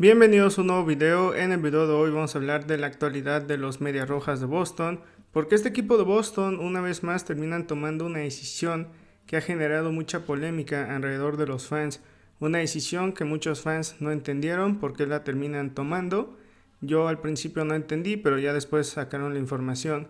Bienvenidos a un nuevo video. En el video de hoy vamos a hablar de la actualidad de los Medias Rojas de Boston, porque este equipo de Boston una vez más terminan tomando una decisión que ha generado mucha polémica alrededor de los fans, una decisión que muchos fans no entendieron por qué la terminan tomando. Yo al principio no entendí, pero ya después sacaron la información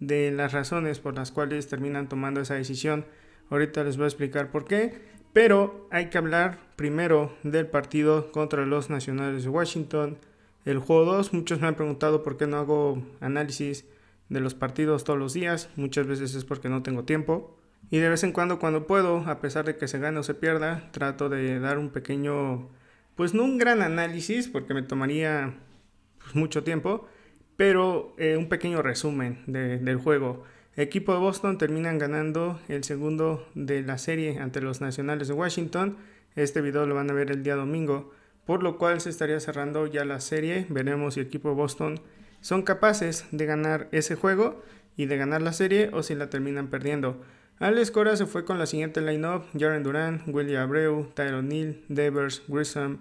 de las razones por las cuales terminan tomando esa decisión. Ahorita les voy a explicar por qué. Pero hay que hablar primero del partido contra los Nacionales de Washington. El juego 2, muchos me han preguntado por qué no hago análisis de los partidos todos los días. Muchas veces es porque no tengo tiempo. Y de vez en cuando cuando puedo, a pesar de que se gane o se pierda, trato de dar un pequeño, pues no un gran análisis, porque me tomaría pues, mucho tiempo, pero eh, un pequeño resumen del juego equipo de Boston terminan ganando el segundo de la serie ante los Nacionales de Washington. Este video lo van a ver el día domingo, por lo cual se estaría cerrando ya la serie. Veremos si el equipo de Boston son capaces de ganar ese juego y de ganar la serie o si la terminan perdiendo. Alex Cora se fue con la siguiente line-up, Jaren Duran, William Abreu, Tyler Neal, Devers, Grissom,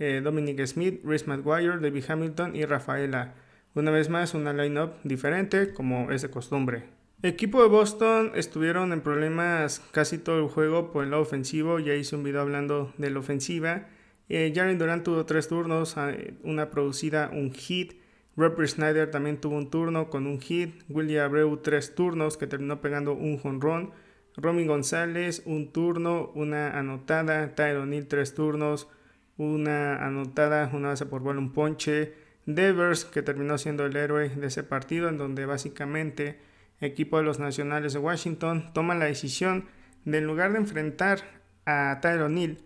eh, Dominic Smith, Rhys McGuire, David Hamilton y Rafaela. Una vez más, una line-up diferente como es de costumbre. Equipo de Boston estuvieron en problemas casi todo el juego por el lado ofensivo. Ya hice un video hablando de la ofensiva. Eh, Jaren Durant tuvo tres turnos, ah, eh, una producida, un hit. Robert Snyder también tuvo un turno con un hit. William Abreu tres turnos que terminó pegando un jonrón. Romy González un turno, una anotada. Tyron Hill tres turnos, una anotada, una base por bola, un ponche. Devers que terminó siendo el héroe de ese partido en donde básicamente equipo de los Nacionales de Washington, toma la decisión de en lugar de enfrentar a Tyler O'Neill,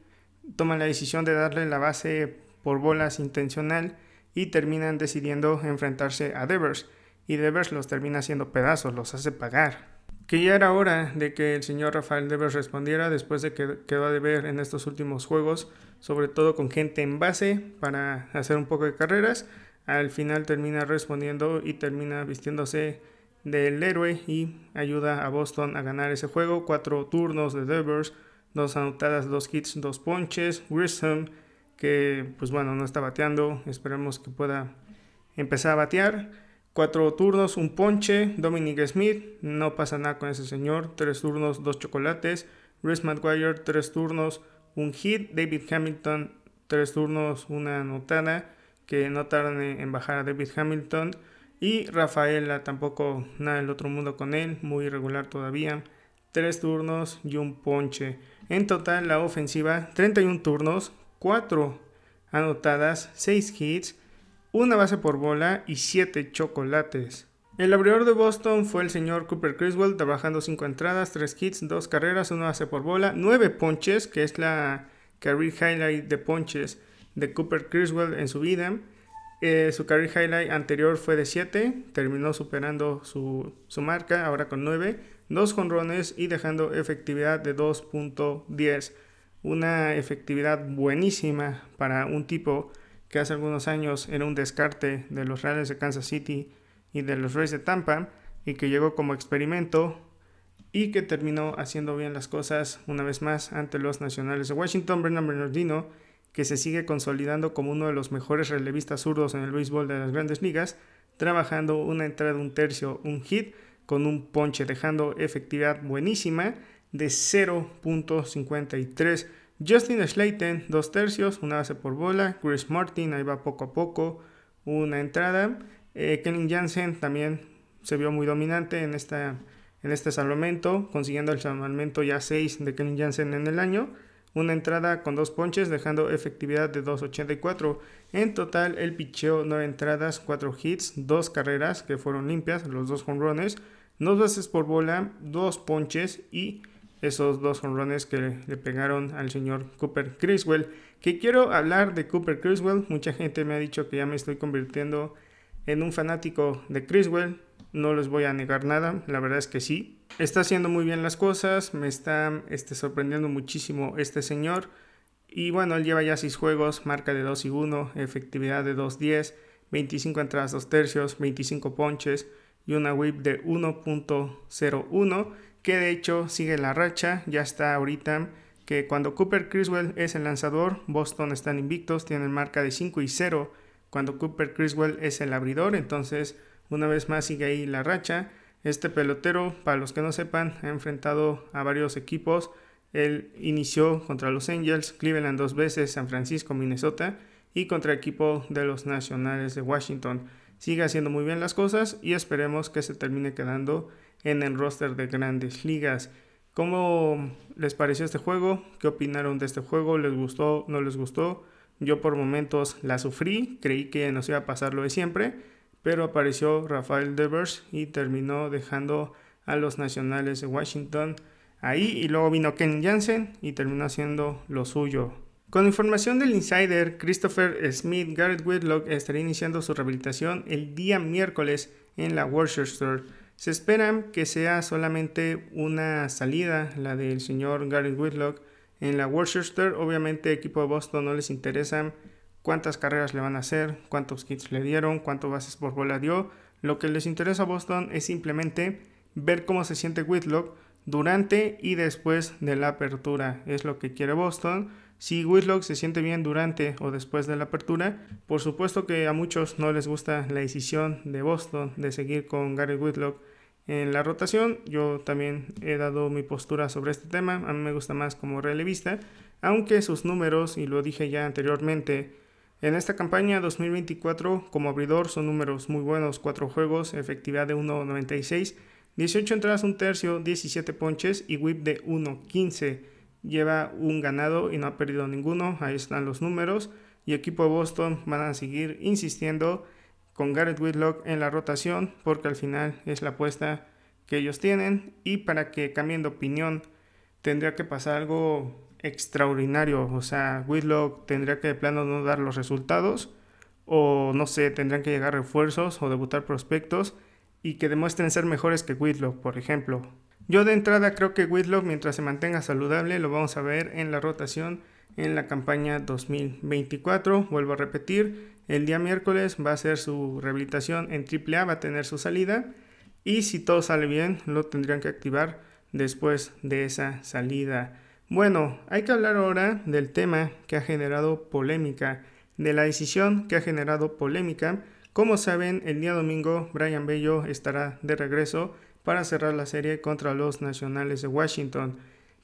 toma la decisión de darle la base por bolas intencional y terminan decidiendo enfrentarse a Devers. Y Devers los termina haciendo pedazos, los hace pagar. Que ya era hora de que el señor Rafael Devers respondiera después de que quedó a deber en estos últimos juegos, sobre todo con gente en base para hacer un poco de carreras. Al final termina respondiendo y termina vistiéndose del héroe y ayuda a Boston a ganar ese juego. Cuatro turnos de Devers, dos anotadas, dos hits, dos ponches. Grissom, que pues bueno, no está bateando, esperemos que pueda empezar a batear. Cuatro turnos, un ponche. Dominic Smith, no pasa nada con ese señor. Tres turnos, dos chocolates. Chris McGuire, tres turnos, un hit. David Hamilton, tres turnos, una anotada. Que no tardan en bajar a David Hamilton. Y Rafaela tampoco nada del otro mundo con él, muy irregular todavía. Tres turnos y un ponche. En total la ofensiva, 31 turnos, 4 anotadas, 6 hits, una base por bola y 7 chocolates. El abridor de Boston fue el señor Cooper Criswell, trabajando 5 entradas, 3 hits, 2 carreras, 1 base por bola, 9 ponches, que es la career highlight de ponches de Cooper Criswell en su vida. Eh, su career highlight anterior fue de 7, terminó superando su, marca, ahora con 9, dos jonrones y dejando efectividad de 2.10. Una efectividad buenísima para un tipo que hace algunos años era un descarte de los Reales de Kansas City y de los Rays de Tampa y que llegó como experimento y que terminó haciendo bien las cosas una vez más ante los Nacionales de Washington. Bernardino que se sigue consolidando como uno de los mejores relevistas zurdos en el béisbol de las grandes ligas, trabajando una entrada, un tercio, un hit con un ponche, dejando efectividad buenísima de 0.53. Justin Slayton, dos tercios, una base por bola. Chris Martin, ahí va poco a poco, una entrada. Eh, Jansen también se vio muy dominante en, esta, en este salvamento, consiguiendo el salvamento ya 6 de Kenin Jansen en el año una entrada con dos ponches, dejando efectividad de 2.84. En total, el picheo 9 entradas, 4 hits, 2 carreras que fueron limpias, los dos jonrones, 2 bases por bola, 2 ponches y esos dos jonrones que le pegaron al señor Cooper Criswell. Que quiero hablar de Cooper Criswell, mucha gente me ha dicho que ya me estoy convirtiendo en un fanático de Criswell no les voy a negar nada, la verdad es que sí. Está haciendo muy bien las cosas, me está este, sorprendiendo muchísimo este señor. Y bueno, él lleva ya 6 juegos, marca de 2 y 1, efectividad de 2.10, 25 entradas 2 tercios, 25 ponches y una whip de 1.01, que de hecho sigue la racha, ya está ahorita que cuando Cooper Criswell es el lanzador, Boston están invictos, tienen marca de 5 y 0, cuando Cooper Criswell es el abridor, entonces una vez más sigue ahí la racha. Este pelotero, para los que no sepan, ha enfrentado a varios equipos. Él inició contra los Angels, Cleveland dos veces, San Francisco, Minnesota y contra el equipo de los Nacionales de Washington. Sigue haciendo muy bien las cosas y esperemos que se termine quedando en el roster de grandes ligas. ¿Cómo les pareció este juego? ¿Qué opinaron de este juego? ¿Les gustó? ¿No les gustó? Yo por momentos la sufrí, creí que nos iba a pasar lo de siempre pero apareció Rafael Devers y terminó dejando a los Nacionales de Washington ahí y luego vino Ken Jansen y terminó haciendo lo suyo. Con información del insider, Christopher Smith Garrett Whitlock estará iniciando su rehabilitación el día miércoles en la Worcester Se espera que sea solamente una salida, la del señor Garrett Whitlock en la Worcester Obviamente, equipo de Boston no les interesa cuántas carreras le van a hacer, cuántos kits le dieron, cuántos bases por bola dio. Lo que les interesa a Boston es simplemente ver cómo se siente Whitlock durante y después de la apertura. Es lo que quiere Boston. Si Whitlock se siente bien durante o después de la apertura, por supuesto que a muchos no les gusta la decisión de Boston de seguir con Gary Whitlock en la rotación. Yo también he dado mi postura sobre este tema. A mí me gusta más como relevista, aunque sus números, y lo dije ya anteriormente, en esta campaña 2024, como abridor, son números muy buenos, 4 juegos, efectividad de 1.96, 18 entradas, un tercio, 17 ponches y whip de 1.15. Lleva un ganado y no ha perdido ninguno, ahí están los números. Y equipo de Boston van a seguir insistiendo con Garrett Whitlock en la rotación porque al final es la apuesta que ellos tienen y para que cambien de opinión tendría que pasar algo extraordinario. O sea, Whitlock tendría que de plano no dar los resultados. O no sé, tendrían que llegar refuerzos o debutar prospectos y que demuestren ser mejores que Whitlock, por ejemplo. Yo de entrada creo que Whitlock, mientras se mantenga saludable, lo vamos a ver en la rotación en la campaña 2024. Vuelvo a repetir, el día miércoles va a ser su rehabilitación en AAA, va a tener su salida y si todo sale bien, lo tendrían que activar después de esa salida. Bueno, hay que hablar ahora del tema que ha generado polémica, de la decisión que ha generado polémica. Como saben, el día domingo Brian Bello estará de regreso para cerrar la serie contra los Nacionales de Washington.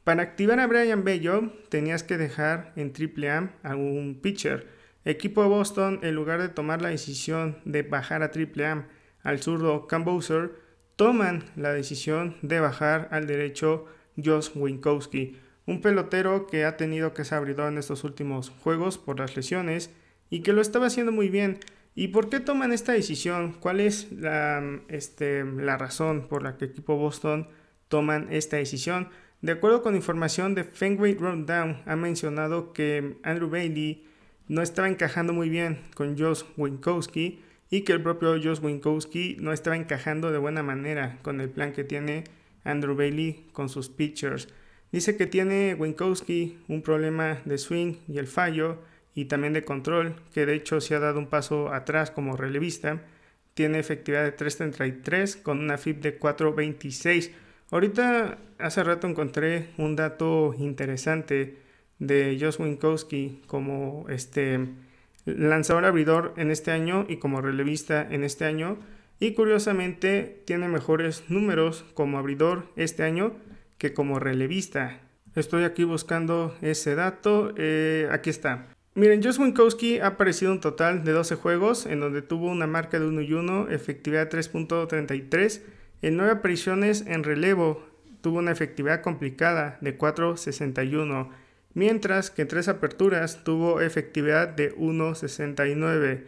Para activar a Brian Bello tenías que dejar en triple a un pitcher. Equipo de Boston, en lugar de tomar la decisión de bajar a triple A al zurdo Cam toman la decisión de bajar al derecho Josh Winkowski un pelotero que ha tenido que ser abridor en estos últimos juegos por las lesiones y que lo estaba haciendo muy bien. ¿Y por qué toman esta decisión? ¿Cuál es la, este, razón por la que el equipo Boston toman esta decisión? De acuerdo con información de Fenway Rundown, ha mencionado que Andrew Bailey no estaba encajando muy bien con Josh Winkowski y que el propio Josh Winkowski no estaba encajando de buena manera con el plan que tiene Andrew Bailey con sus pitchers. Dice que tiene Winkowski un problema de swing y el fallo y también de control, que de hecho se ha dado un paso atrás como relevista. Tiene efectividad de 3.33 con una FIP de 4.26. Ahorita hace rato encontré un dato interesante de Josh Winkowski como este lanzador abridor en este año y como relevista en este año. Y curiosamente tiene mejores números como abridor este año que como relevista. Estoy aquí buscando ese dato. Eh, aquí está. Miren, Josh Winkowski ha aparecido un total de 12 juegos en donde tuvo una marca de 1 y 1, efectividad 3.33, en 9 apariciones en relevo tuvo una efectividad complicada de 4.61, mientras que en 3 aperturas tuvo efectividad de 1.69.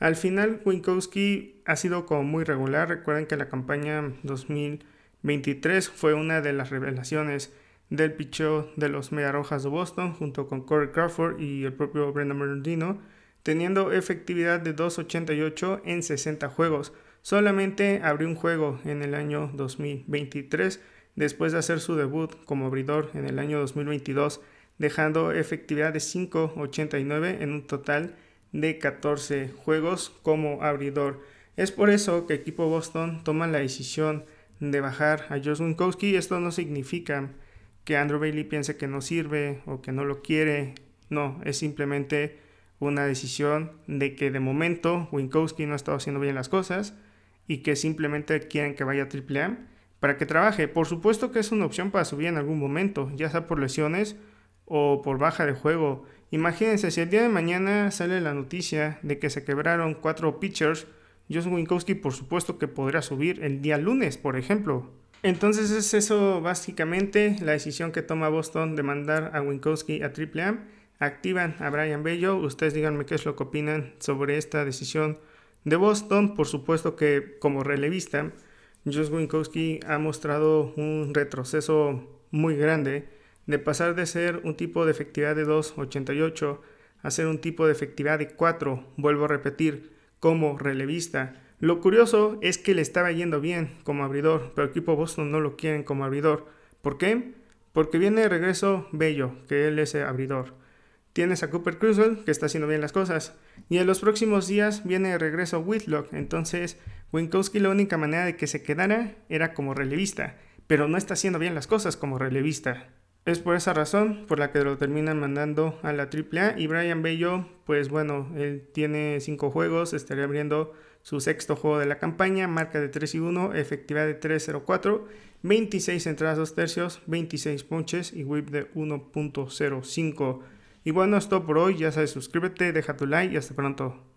Al final Winkowski ha sido como muy regular, recuerden que la campaña 2000 23 fue una de las revelaciones del picheo de los mediarrojas Rojas de Boston junto con Corey Crawford y el propio Brendan Bernardino, teniendo efectividad de 2.88 en 60 juegos. Solamente abrió un juego en el año 2023 después de hacer su debut como abridor en el año 2022, dejando efectividad de 5.89 en un total de 14 juegos como abridor. Es por eso que equipo Boston toma la decisión de bajar a Josh Winkowski. Esto no significa que Andrew Bailey piense que no sirve o que no lo quiere. No, es simplemente una decisión de que de momento Winkowski no ha estado haciendo bien las cosas y que simplemente quieren que vaya a AAA para que trabaje. Por supuesto que es una opción para subir en algún momento, ya sea por lesiones o por baja de juego. Imagínense si el día de mañana sale la noticia de que se quebraron cuatro pitchers Josh Winkowski, por supuesto que podrá subir el día lunes, por ejemplo. Entonces es eso básicamente la decisión que toma Boston de mandar a Winkowski a triple A Activan a Brian Bello. Ustedes díganme qué es lo que opinan sobre esta decisión de Boston. Por supuesto que como relevista, Josh Winkowski ha mostrado un retroceso muy grande de pasar de ser un tipo de efectividad de 2.88 a ser un tipo de efectividad de 4. Vuelvo a repetir, como relevista. Lo curioso es que le estaba yendo bien como abridor, pero el equipo Boston no lo quieren como abridor. ¿Por qué? Porque viene de regreso Bello, que él es el eh, abridor. Tienes a Cooper Crusoe, que está haciendo bien las cosas. Y en los próximos días viene de regreso Whitlock. Entonces, Winkowski la única manera de que se quedara era como relevista. Pero no está haciendo bien las cosas como relevista. Es por esa razón por la que lo terminan mandando a la AAA y Brian Bello, pues bueno, él tiene 5 juegos, estaría abriendo su sexto juego de la campaña, marca de 3 y 1, efectividad de 3.04, 26 entradas 2 tercios, 26 punches y whip de 1.05. Y bueno, esto por hoy, ya sabes, suscríbete, deja tu like y hasta pronto.